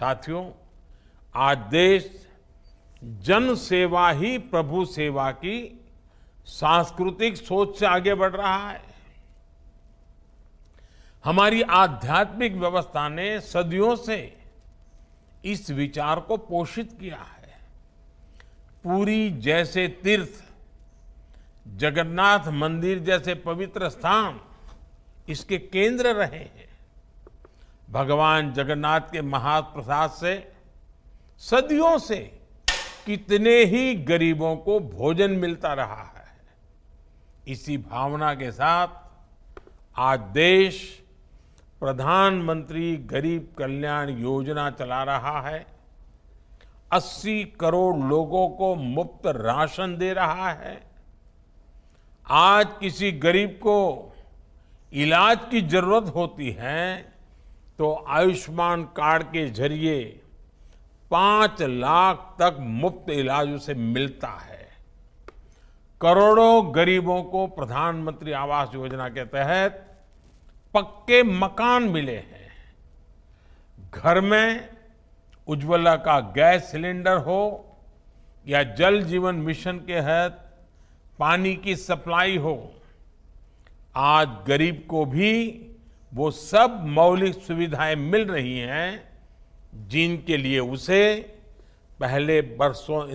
साथियों आज देश जन सेवा ही प्रभु सेवा की सांस्कृतिक सोच से आगे बढ़ रहा है हमारी आध्यात्मिक व्यवस्था ने सदियों से इस विचार को पोषित किया है पूरी जैसे तीर्थ जगन्नाथ मंदिर जैसे पवित्र स्थान इसके केंद्र रहे हैं भगवान जगन्नाथ के महाप्रसाद से सदियों से कितने ही गरीबों को भोजन मिलता रहा है इसी भावना के साथ आज देश प्रधानमंत्री गरीब कल्याण योजना चला रहा है 80 करोड़ लोगों को मुफ्त राशन दे रहा है आज किसी गरीब को इलाज की जरूरत होती है तो आयुष्मान कार्ड के जरिए पांच लाख तक मुफ्त इलाज उसे मिलता है करोड़ों गरीबों को प्रधानमंत्री आवास योजना के तहत पक्के मकान मिले हैं घर में उज्ज्वला का गैस सिलेंडर हो या जल जीवन मिशन के तहत पानी की सप्लाई हो आज गरीब को भी वो सब मौलिक सुविधाएं मिल रही हैं जिनके लिए उसे पहले बरसों